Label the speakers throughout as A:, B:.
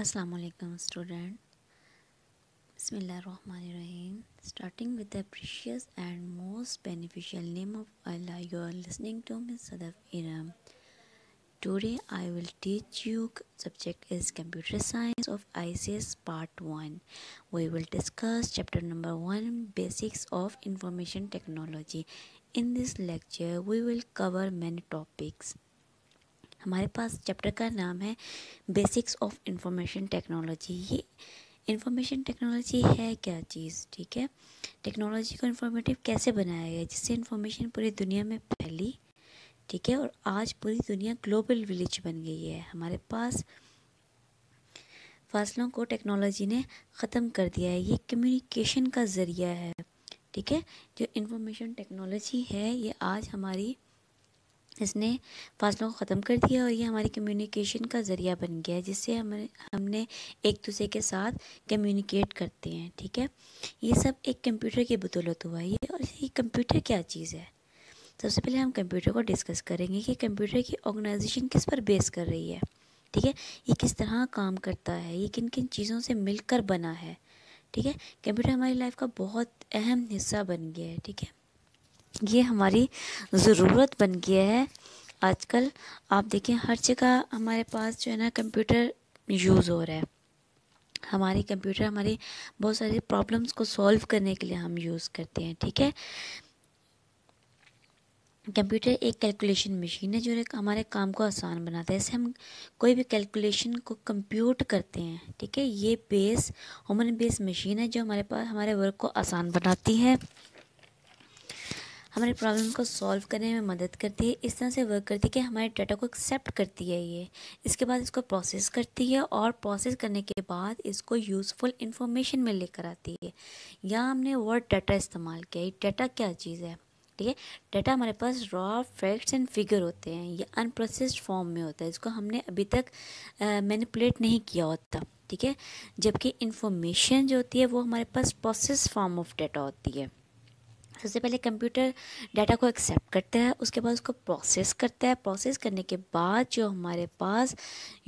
A: assalamu alaikum student rahim. starting with the precious and most beneficial name of allah you are listening to miss sadaf iram today i will teach you subject is computer science of ics part 1 we will discuss chapter number 1 basics of information technology in this lecture we will cover many topics हमारे पास chapter का नाम है basics of information technology ये information technology है क्या चीज़ ठीक है टेक्नोलॉजी को इन्फॉर्मेटिव कैसे बनाया गया जिससे इंफॉर्मेशन पूरी दुनिया में फैली ठीक है और आज पूरी दुनिया ग्लोबल विलेज बन गई है हमारे पास फासलों को टेक्नोलॉजी ने ख़त्म कर दिया है ये कम्युनिकेशन का ज़रिया है ठीक है जो इंफॉर्मेशन टेक्नोलॉजी है ये आज हमारी इसने फासलों को ख़त्म कर दिया और ये हमारी कम्युनिकेशन का ज़रिया बन गया है जिससे हम हमने एक दूसरे के साथ कम्युनिकेट करते हैं ठीक है ये सब एक कंप्यूटर की बदौलत हुआ है ये और ये कंप्यूटर क्या चीज़ है सबसे पहले हम कंप्यूटर को डिस्कस करेंगे कि कंप्यूटर की ऑर्गेनाइजेशन किस पर बेस कर रही है ठीक है ये किस तरह काम करता है ये किन किन चीज़ों से मिलकर बना है ठीक है कंप्यूटर हमारी लाइफ का बहुत अहम हिस्सा बन गया है ठीक है ये हमारी ज़रूरत बन गया है आजकल आप देखें हर जगह हमारे पास जो है ना कंप्यूटर यूज़ हो रहा है हमारी कंप्यूटर हमारी बहुत सारी प्रॉब्लम्स को सॉल्व करने के लिए हम यूज़ करते हैं ठीक है कंप्यूटर एक कैलकुलेशन मशीन है जो हमारे काम को आसान बनाता है ऐसे हम कोई भी कैलकुलेशन को कंप्यूट करते हैं ठीक है ये बेस ह्यूमन बेस मशीन है जो हमारे पास हमारे वर्क को आसान बनाती है हमारी प्रॉब्लम को सॉल्व करने में मदद करती है इस तरह से वर्क करती है कि हमारे डाटा को एक्सेप्ट करती है ये इसके बाद इसको प्रोसेस करती है और प्रोसेस करने के बाद इसको यूज़फुल इंफॉर्मेशन में लेकर आती है या हमने वर्ड डाटा इस्तेमाल किया डाटा क्या चीज़ है ठीक है डाटा हमारे पास रॉ फैक्ट्स एंड फिगर होते हैं ये अनप्रोसेस्ड फॉर्म में होता है इसको हमने अभी तक मैनिपुलेट नहीं किया होता ठीक है जबकि इन्फॉर्मेशन जो होती है वो हमारे पास प्रोसेस फॉर्म ऑफ डाटा होती है सबसे पहले कंप्यूटर डाटा को एक्सेप्ट करता है उसके बाद उसको प्रोसेस करता है प्रोसेस करने के बाद जो हमारे पास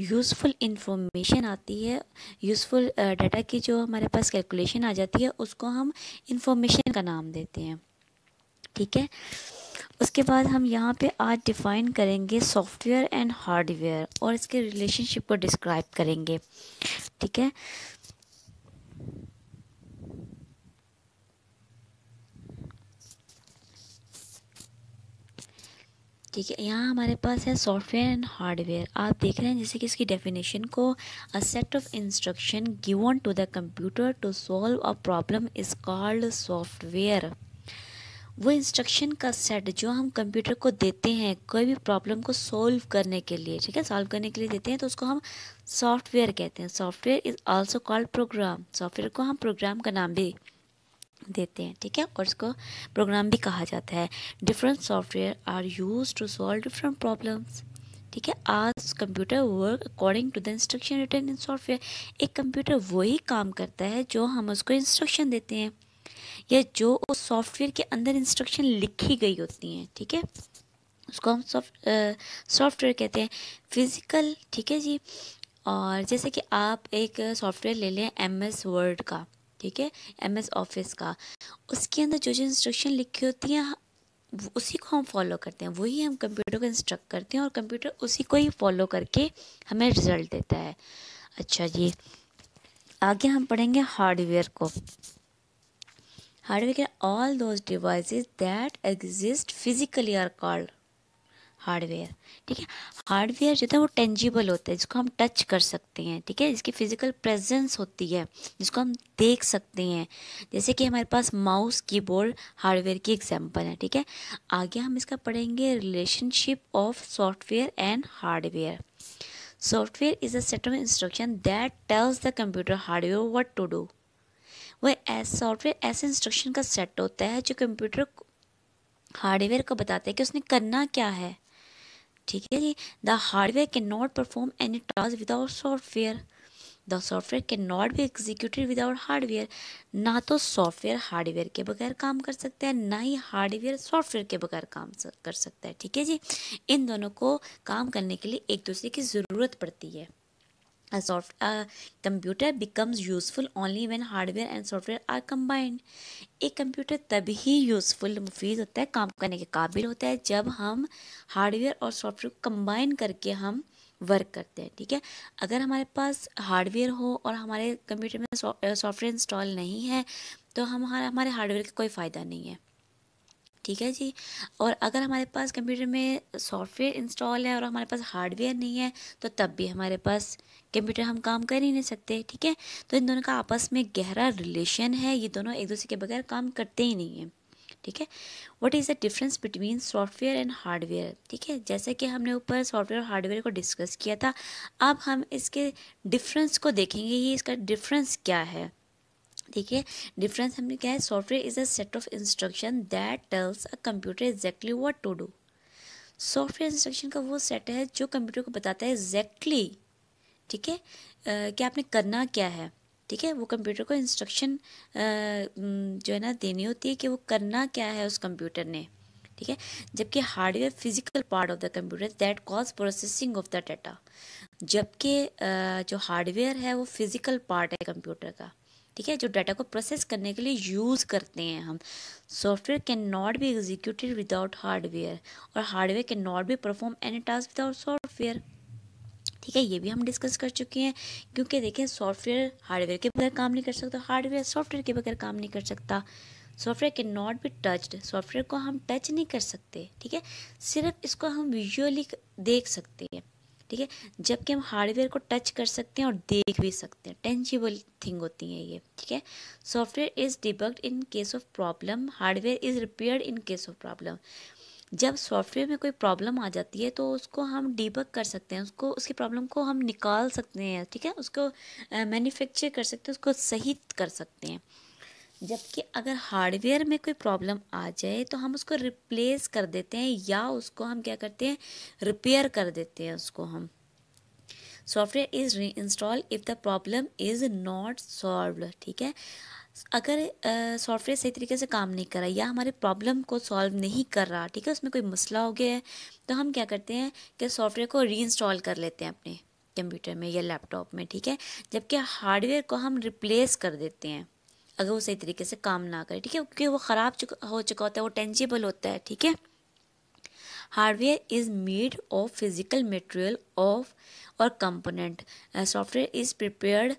A: यूज़फुल इंफॉर्मेशन आती है यूज़फुल डाटा की जो हमारे पास कैलकुलेशन आ जाती है उसको हम इंफॉर्मेशन का नाम देते हैं ठीक है उसके बाद हम यहाँ पे आज डिफ़ाइन करेंगे सॉफ्टवेयर एंड हार्डवेयर और इसके रिलेशनशिप को डिस्क्राइब करेंगे ठीक है ठीक है यहाँ हमारे पास है सॉफ्टवेयर एंड हार्डवेयर आप देख रहे हैं जैसे कि इसकी डेफिनेशन को a set of instruction given to the computer to solve a problem is called software वो इंस्ट्रक्शन का सेट जो हम कंप्यूटर को देते हैं कोई भी प्रॉब्लम को सॉल्व करने के लिए ठीक है सॉल्व करने के लिए देते हैं तो उसको हम सॉफ्टवेयर कहते हैं software is also called program software को हम प्रोग्राम का नाम भी देते हैं ठीक है और इसको प्रोग्राम भी कहा जाता है different software are use to solve different problems ठीक है आज computer work according to the instruction written in software एक कंप्यूटर वही काम करता है जो हम उसको इंस्ट्रक्शन देते हैं या जो उस सॉफ्टवेयर के अंदर इंस्ट्रक्शन लिखी गई होती हैं ठीक है उसको हम सॉफ्ट सॉफ्टवेयर कहते हैं फिज़िकल ठीक है जी और जैसे कि आप एक सॉफ्टवेयर ले लें एम एस वर्ड का ठीक है एम एस ऑफिस का उसके अंदर जो जो इंस्ट्रक्शन लिखी होती हैं उसी को हम फॉलो करते हैं वही हम कंप्यूटर को इंस्ट्रक्ट करते हैं और कंप्यूटर उसी को ही फॉलो करके हमें रिजल्ट देता है अच्छा जी आगे हम पढ़ेंगे हार्डवेयर को हार्डवेयर के all those devices that exist physically are called hardware ठीक है हार्डवेयर जो है वो टेंजिबल होता है जिसको हम टच कर सकते हैं ठीक है जिसकी फिजिकल प्रेजेंस होती है जिसको हम देख सकते हैं जैसे कि हमारे पास माउस कीबोर्ड हार्डवेयर की एग्जांपल है ठीक है आगे हम इसका पढ़ेंगे relationship of software and hardware software is a set of instruction that tells the computer hardware what to do वह सॉफ्टवेयर ऐसे इंस्ट्रक्शन का सेट होता है जो कंप्यूटर हार्डवेयर को बताते हैं कि उसने करना क्या है ठीक है जी the hardware can not perform any task without software the software can not be executive without hardware ना तो सॉफ्टवेयर हार्डवेयर के बगैर काम कर सकता है ना ही हार्डवेयर सॉफ्टवेयर के बगैर काम कर सकता है ठीक है जी इन दोनों को काम करने के लिए एक दूसरे की ज़रूरत पड़ती है A soft a computer becomes useful only when hardware and software are combined. एक कंप्यूटर तभी यूज़फुल मुफीद होता है काम करने के काबिल होता है जब हम हार्डवेयर और सॉफ्टवेयर को कंबाइन करके हम वर्क करते हैं ठीक है अगर हमारे पास हार्डवेयर हो और हमारे कंप्यूटर में सॉफ्टवेयर इंस्टॉल नहीं है तो हमारा हमारे हार्डवेयर का कोई फ़ायदा नहीं है ठीक है जी और अगर हमारे पास कंप्यूटर में सॉफ्टवेयर इंस्टॉल है और हमारे पास हार्डवेयर नहीं है तो तब भी हमारे पास कंप्यूटर हम काम कर ही नहीं सकते ठीक है तो इन दोनों का आपस में गहरा रिलेशन है ये दोनों एक दूसरे के बगैर काम करते ही नहीं हैं ठीक है what is the difference between software and hardware ठीक है जैसे कि हमने ऊपर सॉफ्टवेयर और हार्डवेयर को डिस्कस किया था अब हम इसके डिफरेंस को देखेंगे ये इसका डिफरेंस क्या है देखिए डिफरेंस हमने क्या है software is a set of instruction that tells a computer exactly what to do software instruction का वो सेट है जो कंप्यूटर को बताता है एग्जैक्टली ठीक है कि आपने करना क्या है ठीक है वो कंप्यूटर को इंस्ट्रक्शन जो है ना देनी होती है कि वो करना क्या है उस कंप्यूटर ने ठीक है जबकि hardware physical part of the computer that cause processing of the data जबकि जो हार्डवेयर है वो फिजिकल पार्ट है कंप्यूटर का ठीक है जो डाटा को प्रोसेस करने के लिए यूज़ करते हैं हम software can not be executed without hardware और hardware can not be perform any task without software ठीक है ये भी हम डिस्कस कर चुके हैं क्योंकि देखें सॉफ्टवेयर हार्डवेयर के बगैर काम नहीं कर सकता हार्डवेयर सॉफ्टवेयर के बगैर काम नहीं कर सकता software can not be touched software को हम टच नहीं कर सकते ठीक है सिर्फ इसको हम विजुअली देख सकते हैं ठीक है जबकि हम हार्डवेयर को टच कर सकते हैं और देख भी सकते हैं टेंजिबल थिंग होती है ये ठीक है software is debugged in case of problem hardware is repair in case of problem जब सॉफ्टवेयर में कोई प्रॉब्लम आ जाती है तो उसको हम डिबक कर सकते हैं उसको उसकी प्रॉब्लम को हम निकाल सकते हैं ठीक है उसको मैन्युफैक्चर कर सकते हैं उसको सही कर सकते हैं जबकि अगर हार्डवेयर में कोई प्रॉब्लम आ जाए तो हम उसको रिप्लेस कर देते हैं या उसको हम क्या करते हैं रिपेयर कर देते हैं उसको हम software is reinstall if the problem is not solve ठीक है अगर सॉफ्टवेयर सही तरीके से काम नहीं कर रहा या हमारे प्रॉब्लम को सॉल्व नहीं कर रहा ठीक है उसमें कोई मसला हो गया है तो हम क्या करते हैं कि सॉफ्टवेयर को री इंस्टॉल कर लेते हैं अपने कंप्यूटर में या लैपटॉप में ठीक है जबकि हार्डवेयर को हम रिप्लेस कर देते हैं अगर वो सही तरीके से काम ना करे ठीक है क्योंकि वो ख़राब हो चुका होता है वो टेंजिबल होता है ठीक है hardware is made of physical material of और component software is prepared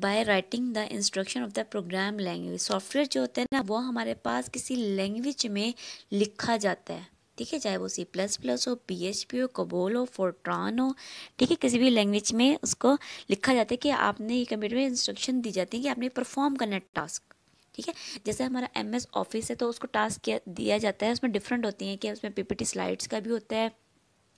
A: by writing the instruction of the program language software जो होता है ना वो हमारे पास किसी लैंग्वेज में लिखा जाता है ठीक है चाहे वो सी प्लस प्लस हो पी एच पी हो कबोल हो फोट्रॉन हो ठीक है किसी भी लैंग्वेज में उसको लिखा जाता है कि आपने ये कंप्यूटर में इंस्ट्रक्शन दी जाती है कि आपने परफॉर्म करना है टास्क ठीक है जैसे हमारा एम एस ऑफिस है तो उसको टास्क किया दिया जाता है उसमें डिफरेंट होती हैं कि उसमें पीपीटी स्लाइड्स का भी होता है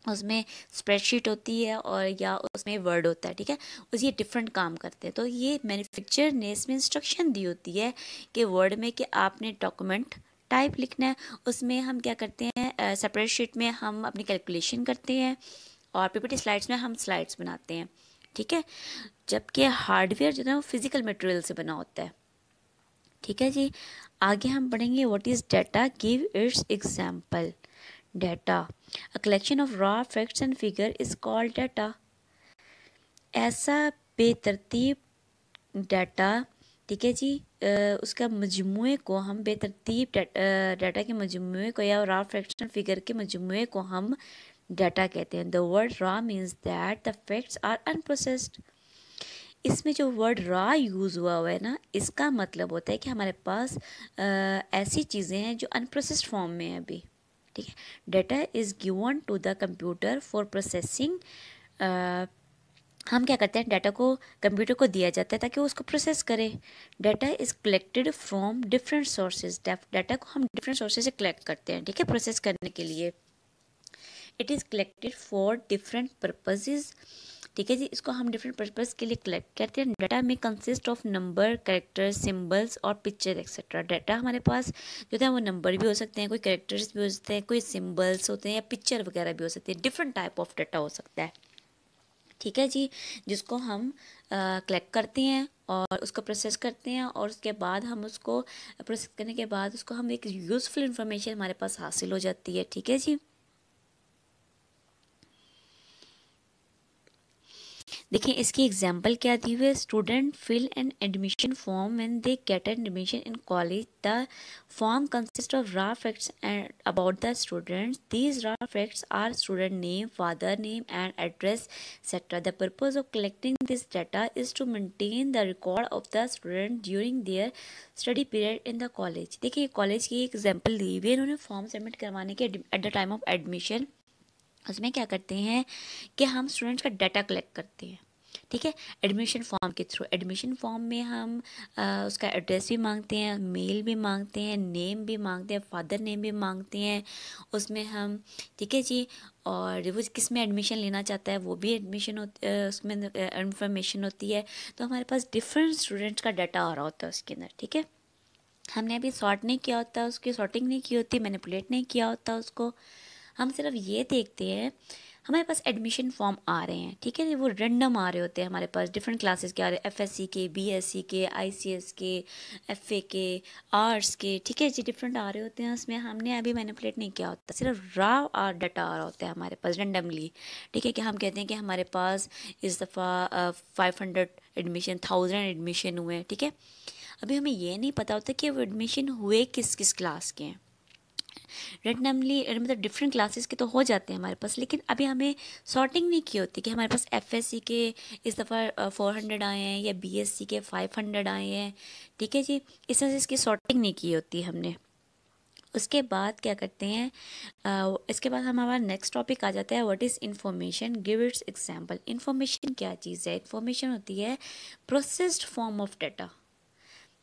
A: उसमें स्प्रेडशीट होती है और या उसमें वर्ड होता है ठीक है उस ये डिफरेंट काम करते हैं तो ये मैन्युफैक्चर ने इसमें इंस्ट्रक्शन दी होती है कि वर्ड में कि आपने डॉक्यूमेंट टाइप लिखना है उसमें हम क्या करते हैं सेपरेट शीट में हम अपनी कैलकुलेशन करते हैं और पीपीटी स्लाइड्स में हम स्लाइड्स बनाते हैं ठीक है जबकि हार्डवेयर जो है वो फिज़िकल मटेरियल से बना होता है ठीक है जी आगे हम पढ़ेंगे what is data give its example data a collection of raw facts and figure is called data ऐसा बेतरतीब डाटा ठीक है जी उसका मजमू को हम बेतरतीब डाटा के मजमू को या रॉ फ्रैक्शनल फिगर के मजमू को हम डाटा कहते हैं the word raw means that the facts are unprocessed इसमें जो वर्ड रॉ यूज़ हुआ हुआ है ना इसका मतलब होता है कि हमारे पास आ, ऐसी चीज़ें हैं जो अनप्रोसेस्ड फॉर्म में है अभी ठीक है data is given to the computer for processing हम क्या करते हैं डाटा को कंप्यूटर को दिया जाता है ताकि वो उसको प्रोसेस करे data is collected from different sources data को हम डिफरेंट सोर्सेज से कलेक्ट करते हैं ठीक है प्रोसेस करने के लिए it is collected for different purposes ठीक है जी इसको हम डिफरेंट पर्पज़ के लिए कलेक्ट करते हैं डाटा में consist of number characters symbols और पिक्चर एक्सेट्रा डाटा हमारे पास जो है वो नंबर भी हो सकते हैं कोई करेक्टर्स भी हो सकते हैं कोई सिम्बल्स होते हैं या पिक्चर वगैरह भी हो सकते हैं डिफरेंट टाइप ऑफ डाटा हो सकता है ठीक है जी जिसको हम कलेक्ट करते हैं और उसको प्रोसेस करते हैं और उसके बाद हम उसको प्रोसेस करने के बाद उसको हम एक यूज़फुल इंफॉर्मेशन हमारे पास हासिल हो जाती है ठीक है जी देखिए इसकी एग्जांपल क्या दी हुई है student fill and admission form an they get an admission in college the form consist of raw facts and about the students these raw facts are student name father name and address etcetera the purpose of collecting this data is to maintain the record of the student during their study period in the college देखिए college की example दी हुई है इन्होंने form submit करवाने के eight the time of admission उसमें क्या करते हैं कि हम स्टूडेंट्स का डाटा कलेक्ट करते हैं ठीक है एडमिशन फॉर्म के थ्रू एडमिशन फॉर्म में हम आ, उसका एड्रेस भी मांगते हैं मेल भी मांगते हैं नेम भी मांगते हैं फादर नेम भी मांगते हैं उसमें हम ठीक है जी और वो किस में एडमिशन लेना चाहता है वो भी एडमिशन होती उसमें इंफॉर्मेशन होती है तो हमारे पास डिफरेंट स्टूडेंट्स का डाटा आ रहा होता है उसके अंदर ठीक है हमने अभी सॉर्ट नहीं किया होता उसकी सॉर्टिंग नहीं की होती मैनिपुलेट नहीं किया होता उसको हम सिर्फ ये देखते हैं हमारे पास एडमिशन फॉर्म आ रहे हैं ठीक है वो रेंडम आ रहे होते हैं हमारे पास डिफरेंट क्लासेस के आ रहे हैं एफएससी के बीएससी के आईसीएस के एफए के आर्ट्स के ठीक है जी डिफरेंट आ रहे होते हैं उसमें हमने अभी मैनिपुलेट नहीं किया होता सिर्फ रॉ डाटा आ रहा होता है हमारे पास रेंडमली ठीक है कि हम कहते हैं कि हमारे पास इस दफ़ा five hundred admission thousand admission हुए हैं ठीक है अभी हमें ये नहीं पता होता कि वो एडमिशन हुए किस किस क्लास के हैं रेंडमली मतलब डिफरेंट क्लासेस के तो हो जाते हैं हमारे पास लेकिन अभी हमें सॉर्टिंग नहीं की होती कि हमारे पास एफ के इस दफ़ा फोर हंड्रेड आए हैं या बी के फाइव हंड्रेड आए हैं ठीक है जी इस तरह से इसकी सॉर्टिंग नहीं की होती हमने उसके बाद क्या करते हैं इसके बाद हमारा नेक्स्ट टॉपिक आ जाता है what is information give its example information क्या चीज़ है इन्फॉर्मेशन होती है प्रोसेस्ड फॉर्म ऑफ डाटा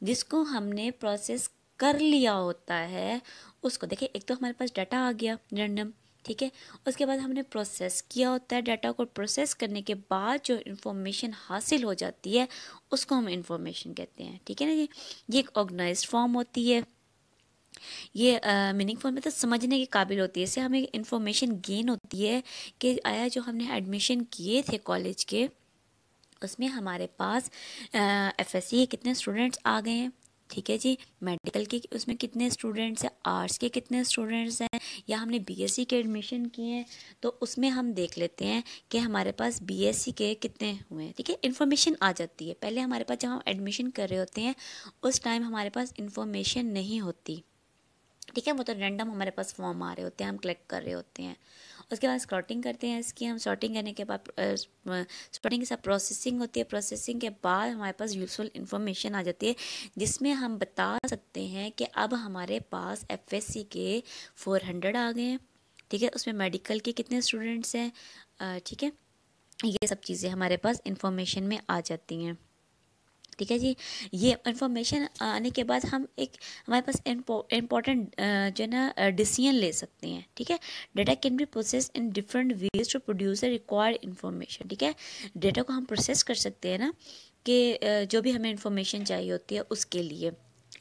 A: जिसको हमने प्रोसेस कर लिया होता है उसको देखिए एक तो हमारे पास डाटा आ गया रैंडम ठीक है उसके बाद हमने प्रोसेस किया होता है डाटा को प्रोसेस करने के बाद जो इन्फॉर्मेशन हासिल हो जाती है उसको हम इन्फॉर्मेशन कहते हैं ठीक है ना जी ये एक ऑर्गेनाइज फॉर्म होती है ये मीनिंग फॉर्म मतलब समझने के काबिल होती है इससे हमें इन्फॉर्मेशन गेन होती है कि आया जो हमने एडमिशन किए थे कॉलेज के उसमें हमारे पास एफ uh, कितने स्टूडेंट्स आ गए हैं ठीक है जी मेडिकल के उसमें कितने स्टूडेंट्स हैं आर्ट्स के कितने स्टूडेंट्स हैं या हमने बीएससी के एडमिशन किए हैं तो उसमें हम देख लेते हैं कि हमारे पास बीएससी के कितने हुए हैं ठीक है इन्फॉर्मेशन आ जाती है पहले हमारे पास जब हम एडमिशन कर रहे होते हैं उस टाइम हमारे पास इन्फॉर्मेशन नहीं होती ठीक है वो तो रेंडम हमारे पास फॉर्म आ रहे होते हैं हम क्लेक्ट कर रहे होते हैं उसके बाद स्क्रॉटिंग करते हैं इसकी हम शॉटिंग करने के बाद स्क्रॉटिंग के साथ प्रोसेसिंग होती है प्रोसेसिंग के बाद हमारे पास यूजफुल इंफॉर्मेशन आ जाती है जिसमें हम बता सकते हैं कि अब हमारे पास एफ के फोर हंड्रेड आ गए हैं ठीक है उसमें मेडिकल के कितने स्टूडेंट्स हैं ठीक है ये सब चीज़ें हमारे पास इंफॉर्मेशन में आ जाती हैं ठीक है जी ये इन्फॉर्मेशन आने के बाद हम एक हमारे पास इम्पोर्टेंट जो है ना डिसीजन ले सकते हैं ठीक है data can be process in different ways to produce required information ठीक है डेटा को हम प्रोसेस कर सकते हैं ना कि जो भी हमें इन्फॉर्मेशन चाहिए होती है उसके लिए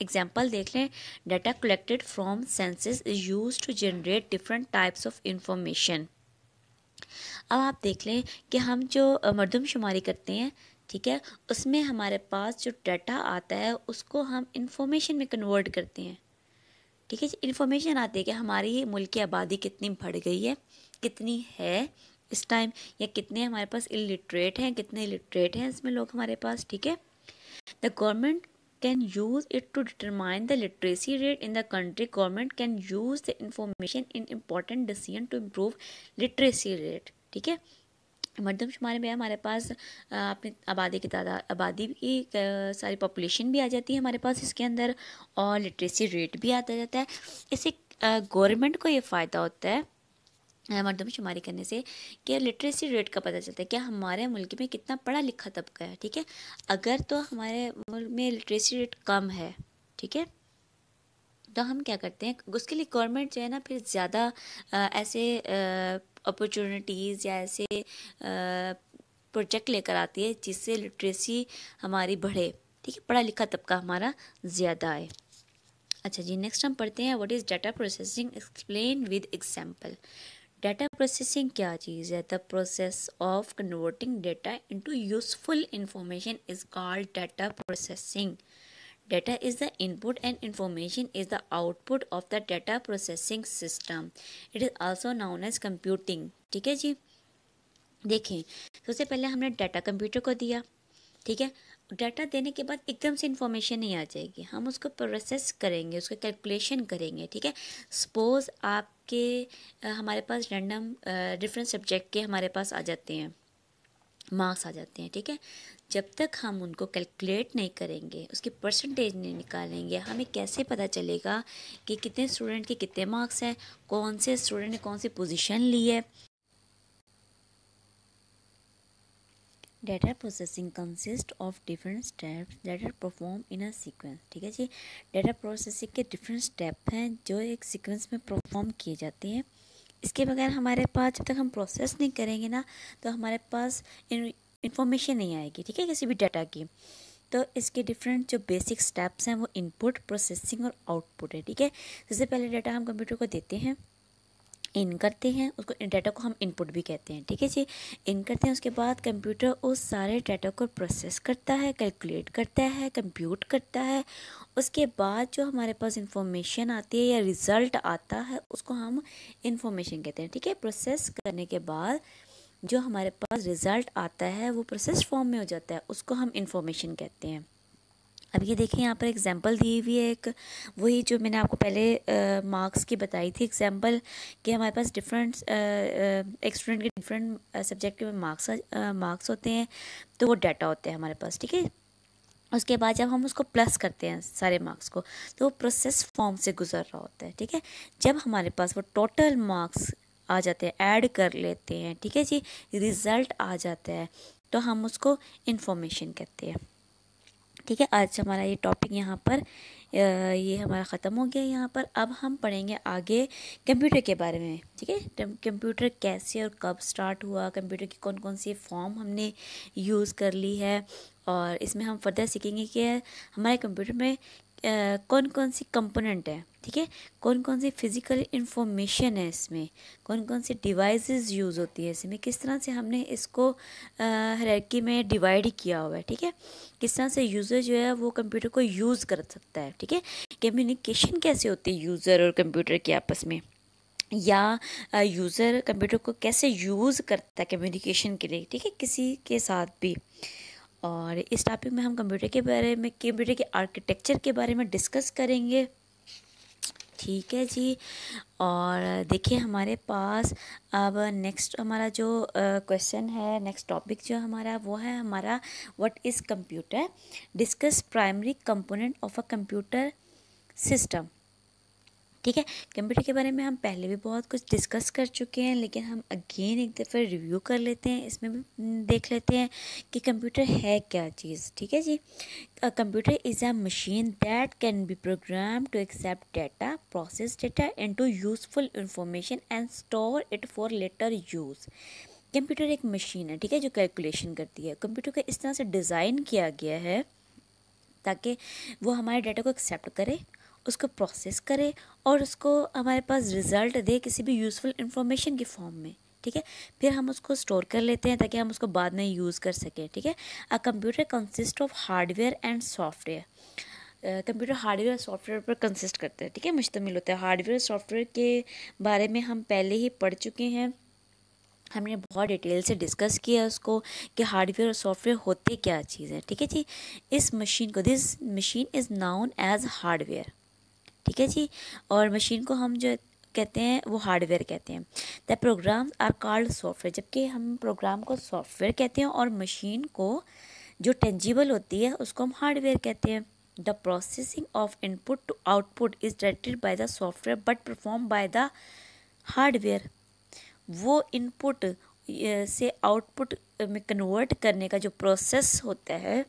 A: एग्जाम्पल देख लें data collected from census is use to generate different types of information अब आप देख लें कि हम जो मरदमशुमारी करते हैं ठीक है उसमें हमारे पास जो डाटा आता है उसको हम इंफॉर्मेशन में कन्वर्ट करते हैं ठीक है इंफॉर्मेशन आती है कि हमारी मुल्क की आबादी कितनी बढ़ गई है कितनी है इस टाइम या कितने हमारे पास इलिटरेट हैं कितने लिटरेट हैं इसमें लोग हमारे पास ठीक है the government can use it to determine the literacy rate in the country government can use the information in important decision to improve literacy rate ठीक है मरदमशुमार में हमारे पास अपने आबादी की तादाद आबादी की सारी पॉपुलेशन भी आ जाती है हमारे पास इसके अंदर और लिटरेसी रेट भी आता जाता है इससे गवर्नमेंट को ये फ़ायदा होता है मरदमशुमारी करने से कि लिटरेसी रेट का पता चलता है क्या हमारे मुल्क में कितना पढ़ा लिखा तबका है ठीक है अगर तो हमारे मुल्क में लिटरेसी रेट कम है ठीक है तो हम क्या करते हैं उसके लिए गवर्नमेंट जो है ना फिर ज़्यादा ऐसे आ, अपॉर्चुनिटीज़ या ऐसे प्रोजेक्ट लेकर आती है जिससे लिटरेसी हमारी बढ़े ठीक है पढ़ा लिखा तबका हमारा ज़्यादा आए अच्छा जी नेक्स्ट हम पढ़ते हैं what is data processing explain with example data processing क्या चीज़ है the process of converting data into useful information is called data processing data is the input and information is the output of the data processing system it is also known as computing ठीक है जी देखें सबसे पहले हमने data computer को दिया ठीक है डाटा देने के बाद एकदम से इन्फॉर्मेशन नहीं आ जाएगी हम उसको प्रोसेस करेंगे उसका कैलकुलेशन करेंगे ठीक है सपोज़ आपके हमारे पास रैंडम डिफरेंट सब्जेक्ट के हमारे पास आ जाते हैं मार्क्स आ जाते हैं ठीक है जब तक हम उनको कैलकुलेट नहीं करेंगे उसके परसेंटेज नहीं निकालेंगे हमें कैसे पता चलेगा कि कितने स्टूडेंट के कितने मार्क्स हैं कौन से स्टूडेंट ने कौन सी पोजीशन ली है data processing consist of different steps data perform in a sequence ठीक है जी डेटा प्रोसेसिंग के डिफरेंट स्टेप हैं जो एक सीक्वेंस में परफॉर्म किए जाते हैं इसके बगैर हमारे पास जब तक हम प्रोसेस नहीं करेंगे ना तो हमारे पास इन इन्फॉर्मेशन नहीं आएगी ठीक है किसी भी डाटा की तो इसके डिफरेंट जो बेसिक स्टेप्स हैं वो इनपुट प्रोसेसिंग और आउटपुट है ठीक है सबसे पहले डाटा हम कंप्यूटर को देते हैं इन करते हैं उसको डाटा को हम इनपुट भी कहते हैं ठीक है जी इन करते हैं उसके बाद कंप्यूटर उस सारे डाटा को प्रोसेस करता है कैलकुलेट करता है कंप्यूट करता है उसके बाद जो हमारे पास इंफॉर्मेशन आती है या रिज़ल्ट आता है उसको हम इंफॉर्मेशन कहते हैं ठीक है प्रोसेस करने के बाद जो हमारे पास रिज़ल्ट आता है वो प्रोसेस फॉर्म में हो जाता है उसको हम इंफॉर्मेशन कहते हैं अब ये देखें यहाँ पर एग्जांपल दी हुई है एक वही जो मैंने आपको पहले मार्क्स की बताई थी एग्जांपल कि हमारे पास डिफरेंट एक स्टूडेंट के डिफरेंट सब्जेक्ट के मार्क्स मार्क्स होते हैं तो वो डाटा होते हैं हमारे पास ठीक है उसके बाद जब हम उसको प्लस करते हैं सारे मार्क्स को तो वो प्रोसेस फॉर्म से गुजर रहा होता है ठीक है जब हमारे पास वो टोटल मार्क्स आ जाते हैं ऐड कर लेते हैं ठीक है जी रिज़ल्ट आ जाता है तो हम उसको इन्फॉर्मेशन कहते हैं ठीक है आज हमारा ये टॉपिक यहाँ पर ये हमारा ख़त्म हो गया यहाँ पर अब हम पढ़ेंगे आगे कंप्यूटर के बारे में ठीक है कंप्यूटर कैसे और कब स्टार्ट हुआ कंप्यूटर की कौन कौन सी फॉर्म हमने यूज़ कर ली है और इसमें हम फर्दर सीखेंगे कि हमारे कंप्यूटर में कौन कौन सी कंपोनेंट है ठीक है कौन कौन सी फिज़िकल इंफॉर्मेशन है इसमें कौन कौन सी डिवाइसेस यूज़ होती है इसमें किस तरह से हमने इसको हरकी में डिवाइड किया हुआ है ठीक है किस तरह से यूज़र जो है वो कंप्यूटर को यूज़ कर सकता है ठीक है कम्युनिकेशन कैसे होती है यूज़र और कंप्यूटर के आपस में या यूज़र कंप्यूटर को कैसे यूज़ करता है कम्युनिकेशन के लिए ठीक है किसी के साथ भी और इस टॉपिक में हम कंप्यूटर के बारे में कंप्यूटर के आर्किटेक्चर के बारे में डिस्कस करेंगे ठीक है जी और देखिए हमारे पास अब नेक्स्ट हमारा जो क्वेश्चन है नेक्स्ट टॉपिक जो हमारा वो है हमारा what is computer discuss primary component of a computer system ठीक है कंप्यूटर के बारे में हम पहले भी बहुत कुछ डिस्कस कर चुके हैं लेकिन हम अगेन एक दफ़े रिव्यू कर लेते हैं इसमें भी हम्म, देख लेते हैं कि कंप्यूटर है क्या चीज़ ठीक है जी computer is a machine that can be program to accept data process data and to useful information and store it for later use computer एक मशीन है ठीक है जो कैलकुलेशन करती है कंप्यूटर को इस तरह से डिज़ाइन किया गया है ताकि वो हमारे डाटा को एक्सेप्ट करे उसको प्रोसेस करे और उसको हमारे पास रिज़ल्ट दे किसी भी यूज़फुल इंफॉर्मेशन के फॉर्म में ठीक है फिर हम उसको स्टोर कर लेते हैं ताकि हम उसको बाद में यूज़ कर सकें ठीक है a computer consist of hardware and software computer hardware software पर कंसिस्ट करते हैं ठीक है मुश्तमिल होता है हार्डवेयर सॉफ्टवेयर के बारे में हम पहले ही पढ़ चुके हैं हमने बहुत डिटेल से डिस्कस किया उसको कि हार्डवेयर और सॉफ्टवेयर होते क्या चीज़ है ठीक है जी इस मशीन को this machine is known as hardware ठीक है जी और मशीन को हम जो कहते हैं वो हार्डवेयर कहते हैं the program are called software जबकि हम प्रोग्राम को सॉफ्टवेयर कहते हैं और मशीन को जो टेंजिबल होती है उसको हम हार्डवेयर कहते हैं the processing of input to output is directed by the software but perform by the hardware वो इनपुट से आउटपुट में कन्वर्ट करने का जो प्रोसेस होता है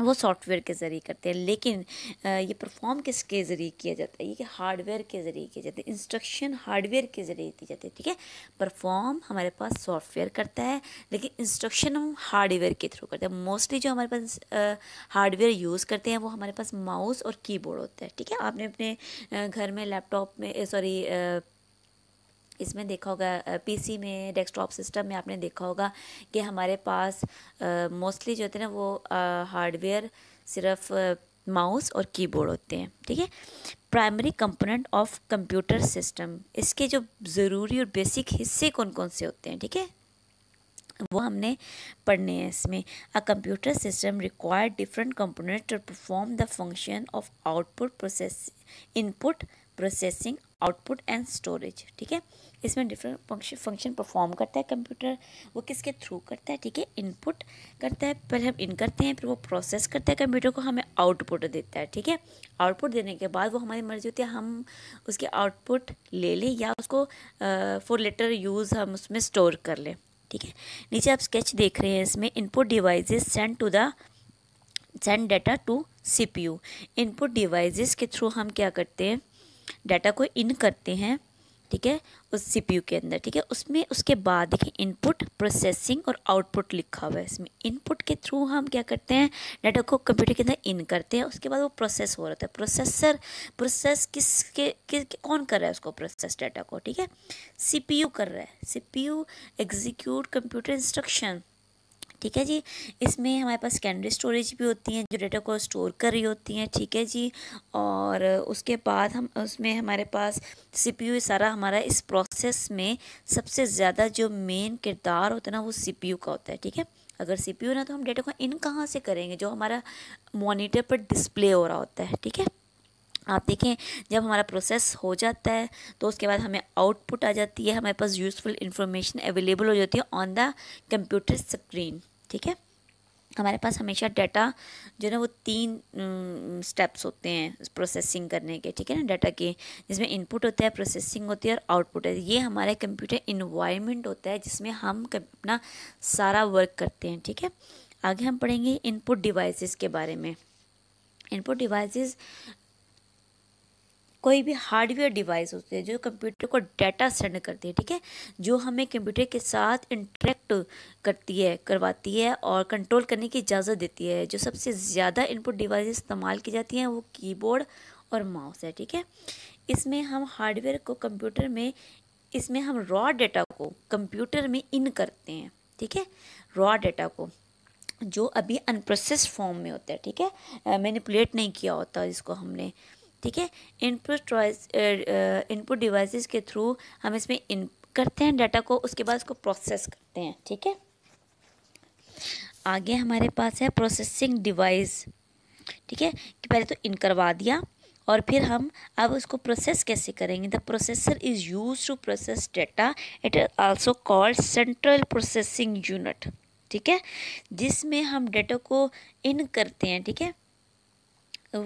A: वो सॉफ्टवेयर के ज़रिए करते हैं लेकिन ये परफॉर्म किसके ज़रिए किया जाता है ये कि हार्डवेयर के ज़रिए किया जाता है इंस्ट्रक्शन हार्डवेयर के ज़रिए दी जाती है ठीक है परफॉर्म हमारे पास सॉफ्टवेयर करता है लेकिन इंस्ट्रक्शन हम हार्डवेयर के थ्रू करते हैं मोस्टली जो हमारे पास हार्डवेयर यूज़ करते हैं वो हमारे पास माउस और कीबोर्ड होता है ठीक है आपने अपने घर में लैपटॉप में सॉरी इसमें देखा होगा पीसी में डेस्कटॉप सिस्टम में आपने देखा होगा कि हमारे पास मोस्टली जो होते हैं ना वो हार्डवेयर सिर्फ माउस और कीबोर्ड होते हैं ठीक है primary component of computer system इसके जो ज़रूरी और बेसिक हिस्से कौन कौन से होते हैं ठीक है वो हमने पढ़ने हैं इसमें a computer system require different component to perform the function of output process input processing output and storage ठीक है इसमें डिफरेंट फंक्शन फंक्शन परफॉर्म करता है कंप्यूटर वो किसके थ्रू करता है ठीक है इनपुट करता है पहले हम इन करते हैं फिर वो प्रोसेस करता है कंप्यूटर को हमें आउटपुट देता है ठीक है आउटपुट देने के बाद वो हमारी मर्ज़ी होती है हम उसके आउटपुट ले लें या उसको फॉर लेटर यूज़ हम उसमें स्टोर कर लें ठीक है नीचे आप स्केच देख रहे हैं इसमें input device send to the send data to you input device के थ्रू हम क्या करते हैं डाटा को इन करते हैं ठीक है उस सीपीयू के अंदर ठीक है उसमें उसके बाद देखिए इनपुट प्रोसेसिंग और आउटपुट लिखा हुआ है इसमें इनपुट के थ्रू हम क्या करते हैं डाटा को कंप्यूटर के अंदर इन करते हैं उसके बाद वो प्रोसेस हो रहा था प्रोसेसर प्रोसेस किस के, कौन कर रहा है उसको प्रोसेस डाटा को ठीक है सीपीयू कर रहा है सीपीयू एग्जीक्यूट कंप्यूटर इंस्ट्रक्शन ठीक है जी इसमें हमारे पास सेकेंडरी स्टोरेज भी होती हैं जो डेटा को स्टोर कर रही होती हैं ठीक है जी और उसके बाद हम उसमें हमारे पास सीपीयू सारा हमारा इस प्रोसेस में सबसे ज़्यादा जो मेन किरदार होता है ना वो सीपीयू का होता है ठीक है अगर सीपीयू ना तो हम डेटा को इन कहाँ से करेंगे जो हमारा मॉनिटर पर डिस्प्ले हो रहा होता है ठीक है आप देखें जब हमारा प्रोसेस हो जाता है तो उसके बाद हमें आउटपुट आ जाती है हमारे पास यूज़फुल इन्फॉर्मेशन अवेलेबल हो जाती है ऑन द कंप्यूटर स्क्रीन ठीक है हमारे पास हमेशा डाटा जो ना वो तीन स्टेप्स होते हैं प्रोसेसिंग करने के ठीक है ना डाटा के जिसमें इनपुट होता है प्रोसेसिंग होती है और आउटपुट है ये हमारा कंप्यूटर इन्वायरमेंट होता है जिसमें हम अपना सारा वर्क करते हैं ठीक है आगे हम पढ़ेंगे इनपुट डिवाइसेस के बारे में इनपुट डिवाइसेस कोई भी हार्डवेयर डिवाइस होती है जो कंप्यूटर को डाटा सेंड करती है ठीक है जो हमें कंप्यूटर के साथ इंटरेक्ट करती है करवाती है और कंट्रोल करने की इजाज़त देती है जो सबसे ज़्यादा इनपुट डिवाइस इस्तेमाल की जाती हैं वो कीबोर्ड और माउस है ठीक है इसमें हम हार्डवेयर को कंप्यूटर में इसमें हम रॉ डाटा को कंप्यूटर में इन करते हैं ठीक है रॉ डेटा को जो अभी अनप्रोसेस्ड फॉर्म में होता है ठीक है मैनिपुलेट नहीं किया होता जिसको हमने ठीक है इनपुट इनपुट डिवाइसेस के थ्रू हम इसमें इन करते हैं डाटा को उसके बाद उसको प्रोसेस करते हैं ठीक है आगे हमारे पास है प्रोसेसिंग डिवाइस ठीक है कि पहले तो इन करवा दिया और फिर हम अब उसको प्रोसेस कैसे करेंगे the processor is use to process data it is also called central processing unit ठीक है जिसमें हम डेटा को इन करते हैं ठीक है तो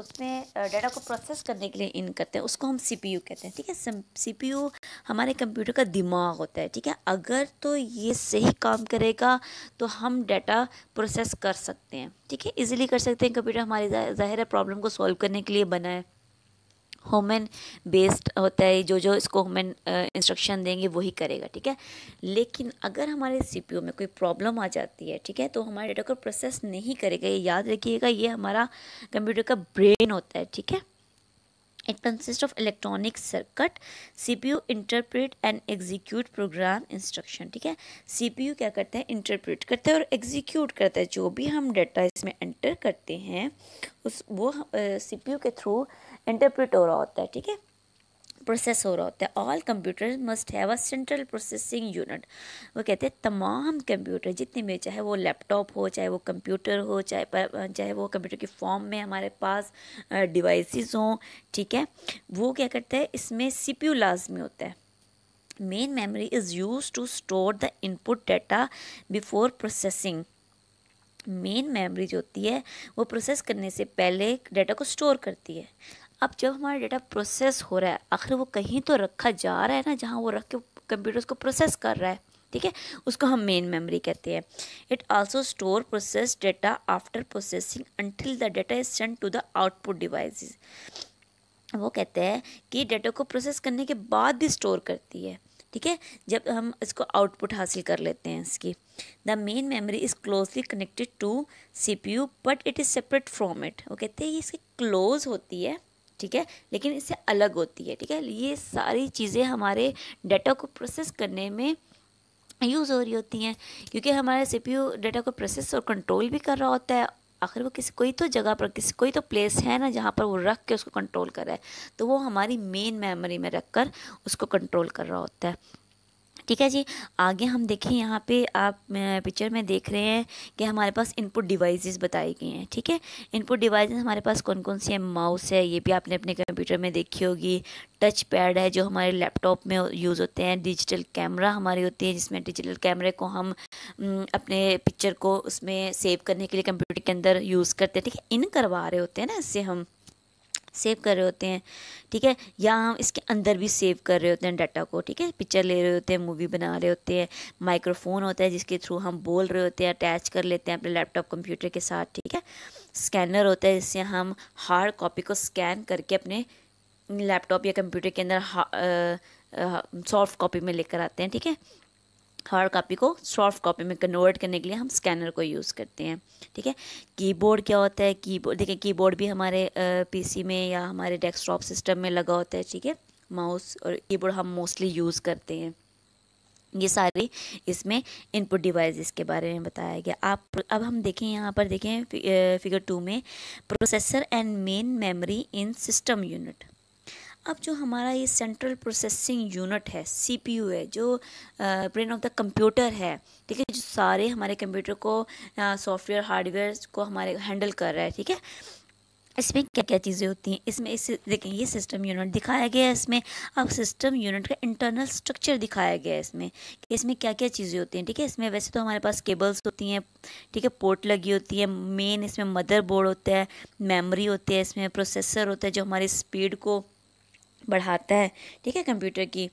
A: उसमें डाटा को प्रोसेस करने के लिए इन करते हैं उसको हम सीपीयू कहते हैं ठीक है सीपीयू हमारे कंप्यूटर का दिमाग होता है ठीक है अगर तो ये सही काम करेगा तो हम डाटा प्रोसेस कर सकते हैं ठीक है इजीली कर सकते हैं कंप्यूटर हमारी जाहिर है प्रॉब्लम को सॉल्व करने के लिए बना है होमन बेस्ड होता है जो जो इसको होमन इंस्ट्रक्शन देंगे वही करेगा ठीक है लेकिन अगर हमारे सीपीयू में कोई प्रॉब्लम आ जाती है ठीक है तो हमारे डेटा को प्रोसेस नहीं करेगा ये याद रखिएगा ये हमारा कंप्यूटर का ब्रेन होता है ठीक है it consist of electronic circuit CPU interpret and execute program instruction ठीक है सीपीयू क्या करता है इंटरप्रेट करता है और एग्जीक्यूट करता है जो भी हम डाटा इसमें एंटर करते हैं उस वो सीपीयू के थ्रू इंटरप्रेट हो रहा होता है ठीक है प्रोसेस हो रहा होता है all computer must have a central processing unit वो कहते हैं तमाम कंप्यूटर जितने भी चाहे वो लैपटॉप हो चाहे वो कंप्यूटर हो चाहे चाहे वो कंप्यूटर की फॉर्म में हमारे पास डिवाइसेस हों ठीक है वो क्या करते हैं इसमें सी पी लाजमी होता है main memory is use to store the input data before processing main memory जो होती है वो प्रोसेस करने से पहले डाटा को स्टोर करती है अब जब हमारा डेटा प्रोसेस हो रहा है आखिर वो कहीं तो रखा जा रहा है ना जहाँ वो रख के कंप्यूटर उसको प्रोसेस कर रहा है ठीक है उसको हम मेन मेमोरी कहते हैं it also store process data after processing until the data is send to the output device वो कहते हैं कि डेटा को प्रोसेस करने के बाद भी स्टोर करती है ठीक है जब हम इसको आउटपुट हासिल कर लेते हैं इसकी the main memory is closely connected to C P U but it is separate from it वो कहते हैं ये इसकी क्लोज होती है ठीक है लेकिन इससे अलग होती है ठीक है ये सारी चीज़ें हमारे डाटा को प्रोसेस करने में यूज़ हो रही होती हैं क्योंकि हमारे सी डाटा को प्रोसेस और कंट्रोल भी कर रहा होता है आखिर वो किसी कोई तो जगह पर किसी कोई तो प्लेस है ना जहाँ पर वो रख के उसको कंट्रोल कर रहा है तो वो हमारी मेन मेमोरी में रख कर उसको कंट्रोल कर रहा होता है ठीक है जी आगे हम देखें यहाँ पे आप पिक्चर में देख रहे हैं कि हमारे पास इनपुट डिवाइसेस बताए गए हैं ठीक है इनपुट डिवाइसेस हमारे पास कौन कौन सी है माउस है ये भी आपने अपने कंप्यूटर में देखी होगी टच पैड है जो हमारे लैपटॉप में यूज़ होते हैं डिजिटल कैमरा हमारी होती है जिसमें डिजिटल कैमरे को हम अपने पिक्चर को उसमें सेव करने के लिए कंप्यूटर के अंदर यूज़ करते हैं ठीक है इन करवा रहे होते हैं ना इससे हम सेव कर रहे होते हैं ठीक है या हम इसके अंदर भी सेव कर रहे होते हैं डाटा को ठीक है पिक्चर ले रहे होते हैं मूवी बना रहे होते हैं माइक्रोफोन होता है जिसके थ्रू हम बोल रहे होते हैं अटैच कर लेते हैं अपने लैपटॉप कंप्यूटर के साथ ठीक है स्कैनर होता है जिससे हम हार्ड कॉपी को स्कैन करके अपने लैपटॉप या कंप्यूटर के अंदर सॉफ्ट कॉपी में लेकर आते हैं ठीक है हार्ड कॉपी को सॉफ्ट कॉपी में कन्वर्ट करने के लिए हम स्कैनर को यूज़ करते हैं ठीक है कीबोर्ड क्या होता है कीबोर्ड देखिए कीबोर्ड भी हमारे पीसी में या हमारे डेस्कटॉप सिस्टम में लगा होता है ठीक है माउस और कीबोर्ड हम मोस्टली यूज़ करते हैं ये सारे इसमें इनपुट डिवाइसेस के बारे में बताया गया आप अब हम देखें यहाँ पर देखें फिगर टू में processor and main memory in system unit अब जो हमारा ये सेंट्रल प्रोसेसिंग यूनिट है सीपीयू है जो ब्रेन ऑफ द कंप्यूटर है ठीक है जो सारे हमारे कंप्यूटर को सॉफ्टवेयर हार्डवेयर को हमारे हैंडल कर रहा है ठीक है इसमें क्या क्या चीज़ें होती हैं इसमें इस देखें ये सिस्टम यूनिट दिखाया गया है इसमें अब सिस्टम यूनिट का इंटरनल स्ट्रक्चर दिखाया गया है इसमें कि इसमें क्या क्या चीज़ें होती हैं ठीक है इसमें वैसे तो हमारे पास केबल्स होती हैं ठीक है पोर्ट लगी होती है मेन इसमें मदरबोर्ड होता है मेमोरी होती है इसमें प्रोसेसर होता है जो हमारी स्पीड को बढ़ाता है ठीक है कंप्यूटर की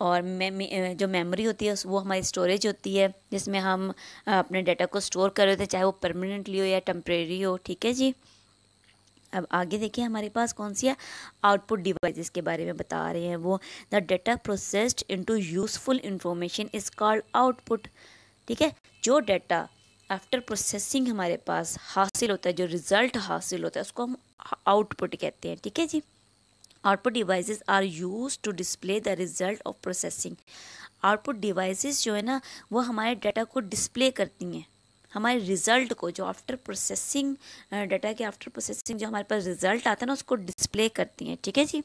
A: और मे, जो मेमोरी होती है वो हमारी स्टोरेज होती है जिसमें हम अपने डाटा को स्टोर कर रहे होते हैं चाहे वो परमानेंटली हो या टम्प्रेरी हो ठीक है जी अब आगे देखिए हमारे पास कौन सी है आउटपुट डिवाइसेस के बारे में बता रहे हैं वो the data processed into useful information is called output ठीक है जो डाटा आफ्टर प्रोसेसिंग हमारे पास हासिल होता है जो रिज़ल्ट हासिल होता है उसको हम आउटपुट कहते हैं ठीक है जी output devices are use to display the result of processing output devices जो है ना वो हमारे डाटा को डिस्प्ले करती हैं हमारे रिज़ल्ट को जो आफ्टर प्रोसेसिंग डाटा के आफ्टर प्रोसेसिंग जो हमारे पास रिज़ल्ट आता है ना उसको डिस्प्ले करती हैं ठीक है जी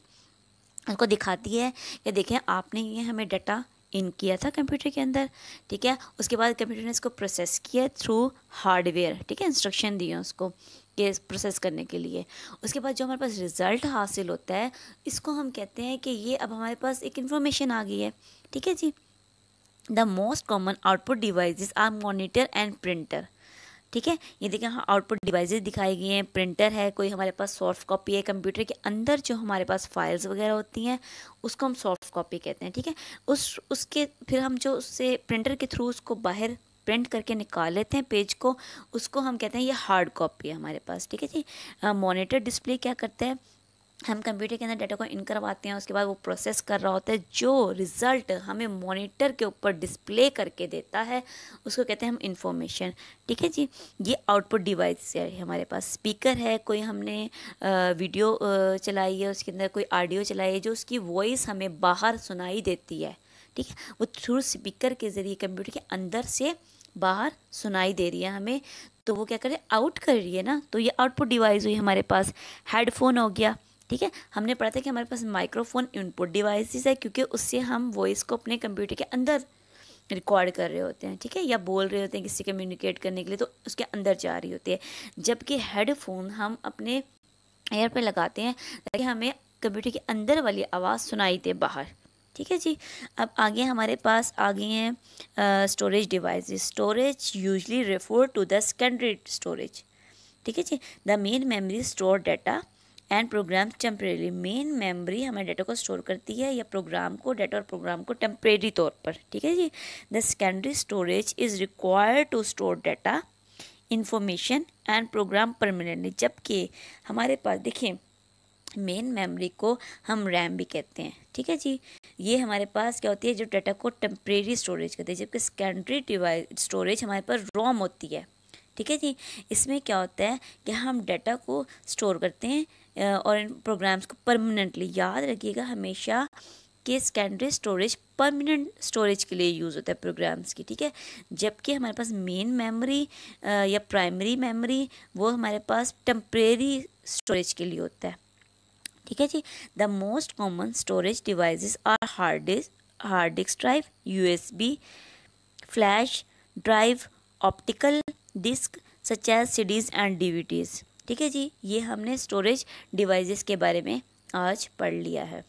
A: उसको दिखाती है कि देखें आपने ये हमें डाटा इन किया था कंप्यूटर के अंदर ठीक है उसके बाद कंप्यूटर ने इसको प्रोसेस किया थ्रू हार्डवेयर ठीक है इंस्ट्रक्शन दिए उसको के प्रोसेस करने के लिए उसके बाद जो हमारे पास रिज़ल्ट हासिल होता है इसको हम कहते हैं कि ये अब हमारे पास एक इन्फॉर्मेशन आ गई है ठीक है जी the most common output device are monitor and printer ठीक है ये देखिए हाँ आउटपुट डिवाइसेस दिखाई गई हैं प्रिंटर है कोई हमारे पास सॉफ्ट कॉपी है कंप्यूटर के अंदर जो हमारे पास फाइल्स वगैरह होती हैं उसको हम सॉफ्ट कॉपी कहते हैं ठीक है उस उसके फिर हम जो उससे प्रिंटर के थ्रू उसको बाहर प्रिंट करके निकाल लेते हैं पेज को उसको हम कहते हैं ये हार्ड कॉपी है हमारे पास ठीक है जी मोनिटर डिस्प्ले क्या करता है हम कंप्यूटर के अंदर डाटा को इन करवाते हैं उसके बाद वो प्रोसेस कर रहा होता है जो रिज़ल्ट हमें मॉनिटर के ऊपर डिस्प्ले करके देता है उसको कहते हैं हम इंफॉर्मेशन ठीक है जी ये आउटपुट डिवाइस है हमारे पास स्पीकर है कोई हमने वीडियो चलाई है उसके अंदर कोई ऑडियो चलाई है जो उसकी वॉइस हमें बाहर सुनाई देती है ठीक है वो थ्रू स्पीकर के ज़रिए कंप्यूटर के अंदर से बाहर सुनाई दे रही है हमें तो वो क्या है आउट कर रही है ना तो ये आउटपुट डिवाइस हुई हमारे पास हेडफोन हो गया ठीक है हमने पढ़ा था कि हमारे पास माइक्रोफोन इनपुट डिवाइसेस है क्योंकि उससे हम वॉइस को अपने कंप्यूटर के अंदर रिकॉर्ड कर रहे होते हैं ठीक है या बोल रहे होते हैं किसी कम्युनिकेट करने के लिए तो उसके अंदर जा रही होती है जबकि हेडफोन हम अपने एयर पर लगाते हैं ताकि हमें कंप्यूटर के अंदर वाली आवाज़ सुनाई दे बाहर ठीक है जी अब आगे हमारे पास आ गए हैं storage device storage usually refer to the secondary storage ठीक है जी the main memory store data and program temporarily main memory हमारे डाटा को स्टोर करती है या प्रोग्राम को डाटा और प्रोग्राम को टेम्परेरी तौर पर ठीक है जी the secondary storage is required to store data information and program permanently जबकि हमारे पास देखें मेन मेमोरी को हम रैम भी कहते हैं ठीक है जी ये हमारे पास क्या होती है जो डाटा को टेम्परेरी स्टोरेज कहते हैं जबकि सेकेंडरी डिवाइस स्टोरेज हमारे पास रोम होती है ठीक है जी इसमें क्या होता है कि हम डाटा को स्टोर करते हैं और इन प्रोग्राम्स को परमानेंटली याद रखिएगा हमेशा कि सेकेंडरी स्टोरेज परमानेंट स्टोरेज के लिए यूज़ होता है प्रोग्राम्स की ठीक है जबकि हमारे पास मेन मेमोरी या प्राइमरी मेमोरी वो हमारे पास टम्प्रेरी स्टोरेज के लिए होता है ठीक है जी the most common storage devices are hard disk hard disk drive USB flash drive optical disk such as CDs and DVDs ठीक है जी ये हमने स्टोरेज डिवाइसेस के बारे में आज पढ़ लिया है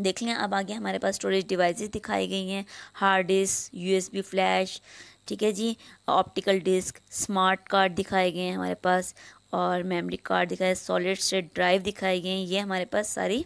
A: देख लें अब आगे हमारे पास स्टोरेज डिवाइसेस दिखाई गई हैं हार्ड डिस्क यूएसबी फ्लैश ठीक है जी ऑप्टिकल डिस्क स्मार्ट कार्ड दिखाए गए हैं हमारे पास और मेमोरी कार्ड दिखाए सॉलिड स्टेट ड्राइव दिखाई गए हैं ये हमारे पास सारी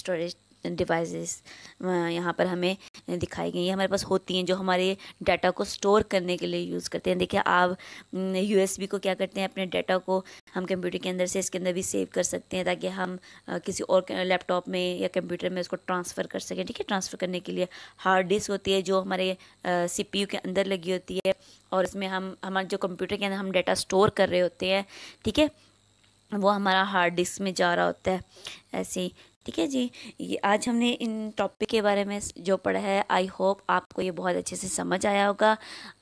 A: स्टोरेज डिवाइसेस यहाँ पर हमें दिखाई गई हैं हमारे पास होती हैं जो हमारे डाटा को स्टोर करने के लिए यूज़ करते हैं देखिए आप यूएसबी को क्या करते हैं अपने डाटा को हम कंप्यूटर के अंदर से इसके अंदर भी सेव कर सकते हैं ताकि हम किसी और लैपटॉप में या कंप्यूटर में उसको ट्रांसफ़र कर सकें ठीक है ट्रांसफ़र करने के लिए हार्ड डिस्क होती है जो हमारे सी के अंदर लगी होती है और इसमें हम हमारे जो कंप्यूटर के अंदर हम डाटा स्टोर कर रहे होते हैं ठीक है वो हमारा हार्ड डिस्क में जा रहा होता है ऐसे ही ठीक है जी ये आज हमने इन टॉपिक के बारे में जो पढ़ा है आई होप आपको ये बहुत अच्छे से समझ आया होगा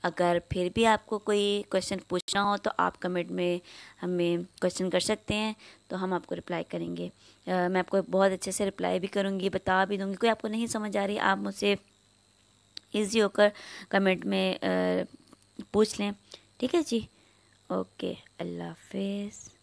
A: अगर फिर भी आपको कोई क्वेश्चन पूछना हो तो आप कमेंट में हमें क्वेश्चन कर सकते हैं तो हम आपको रिप्लाई करेंगे आ, मैं आपको बहुत अच्छे से रिप्लाई भी करूँगी बता भी दूँगी कोई आपको नहीं समझ आ रही आप मुझसे ईजी होकर कमेंट में आ, पूछ लें ठीक है जी ओके अल्लाह हाफिज़